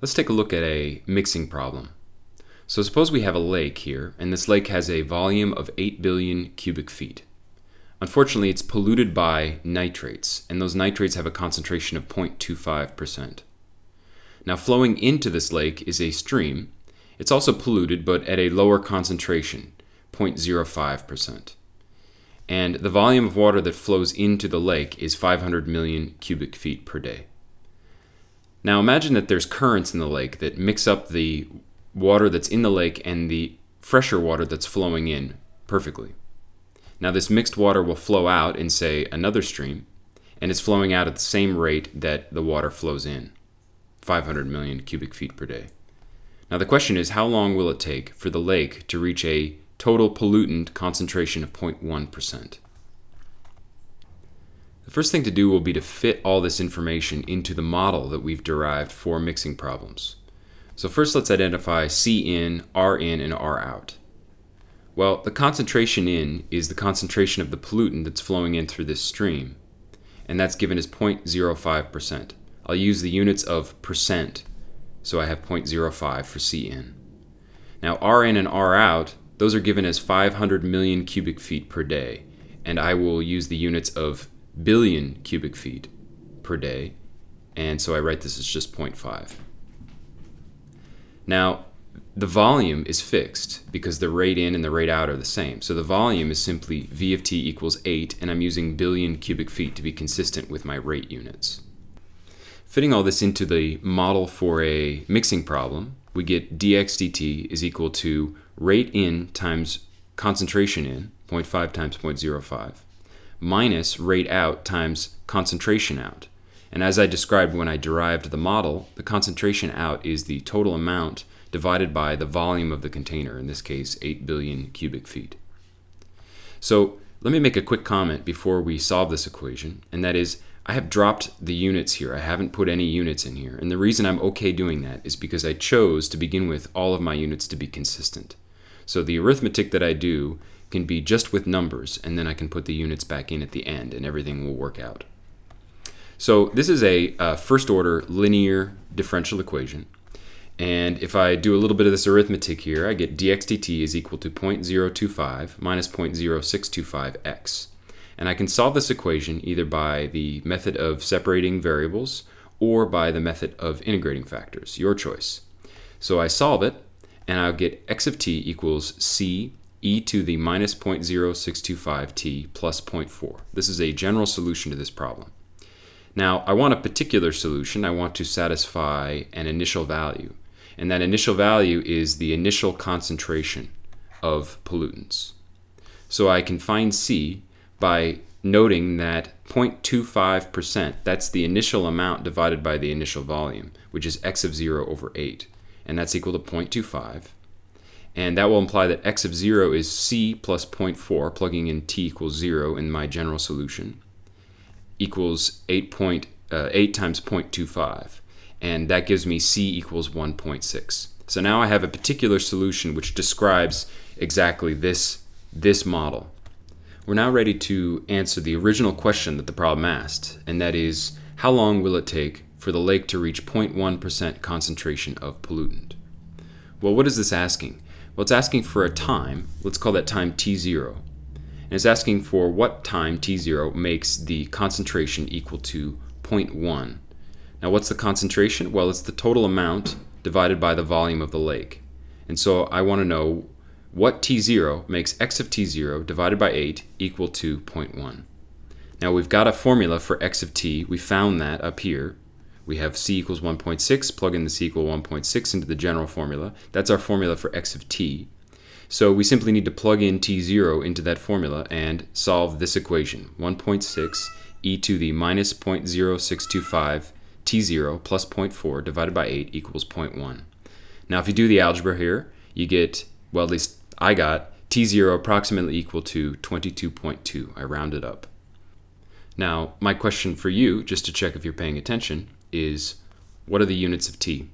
Let's take a look at a mixing problem. So suppose we have a lake here, and this lake has a volume of 8 billion cubic feet. Unfortunately, it's polluted by nitrates, and those nitrates have a concentration of 0.25%. Now flowing into this lake is a stream. It's also polluted, but at a lower concentration, 0.05%. And the volume of water that flows into the lake is 500 million cubic feet per day. Now imagine that there's currents in the lake that mix up the water that's in the lake and the fresher water that's flowing in perfectly. Now this mixed water will flow out in, say, another stream, and it's flowing out at the same rate that the water flows in, 500 million cubic feet per day. Now the question is, how long will it take for the lake to reach a total pollutant concentration of 0.1%? The first thing to do will be to fit all this information into the model that we've derived for mixing problems. So first let's identify C in, R in, and R out. Well, the concentration in is the concentration of the pollutant that's flowing in through this stream, and that's given as 0.05%. I'll use the units of percent, so I have 0.05 for C in. Now R in and R out, those are given as 500 million cubic feet per day, and I will use the units of billion cubic feet per day, and so I write this as just 0.5. Now, the volume is fixed because the rate in and the rate out are the same. So the volume is simply V of t equals 8, and I'm using billion cubic feet to be consistent with my rate units. Fitting all this into the model for a mixing problem, we get dx dt is equal to rate in times concentration in, 0.5 times 0.05, minus rate out times concentration out. And as I described when I derived the model, the concentration out is the total amount divided by the volume of the container, in this case 8 billion cubic feet. So let me make a quick comment before we solve this equation, and that is I have dropped the units here. I haven't put any units in here. And the reason I'm okay doing that is because I chose to begin with all of my units to be consistent. So the arithmetic that I do can be just with numbers, and then I can put the units back in at the end, and everything will work out. So this is a uh, first-order linear differential equation. And if I do a little bit of this arithmetic here, I get dx dt is equal to 0.025 minus 0.0625x. And I can solve this equation either by the method of separating variables or by the method of integrating factors, your choice. So I solve it, and I'll get x of t equals c e to the minus 0.0625t plus 0.4. This is a general solution to this problem. Now, I want a particular solution. I want to satisfy an initial value. And that initial value is the initial concentration of pollutants. So I can find C by noting that 0.25%, that's the initial amount divided by the initial volume, which is x of 0 over 8. And that's equal to 0.25 and that will imply that x of 0 is c plus 0.4, plugging in t equals 0 in my general solution, equals 8, point, uh, 8 times 0.25, and that gives me c equals 1.6. So now I have a particular solution which describes exactly this, this model. We're now ready to answer the original question that the problem asked, and that is, how long will it take for the lake to reach 0.1% concentration of pollutant? Well, what is this asking? Well, it's asking for a time. Let's call that time t0. And it's asking for what time t0 makes the concentration equal to 0.1. Now, what's the concentration? Well, it's the total amount divided by the volume of the lake. And so I want to know what t0 makes x of t0 divided by 8 equal to 0.1. Now, we've got a formula for x of t. We found that up here we have c equals 1.6, plug in the c equal 1.6 into the general formula. That's our formula for x of t. So we simply need to plug in t0 into that formula and solve this equation, 1.6 e to the minus 0.0625 t0 plus 0.4 divided by 8 equals 0.1. Now if you do the algebra here, you get, well at least I got, t0 approximately equal to 22.2. I rounded up. Now, my question for you, just to check if you're paying attention, is what are the units of t?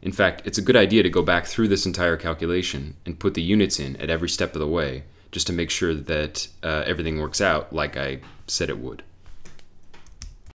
In fact, it's a good idea to go back through this entire calculation and put the units in at every step of the way just to make sure that uh, everything works out like I said it would.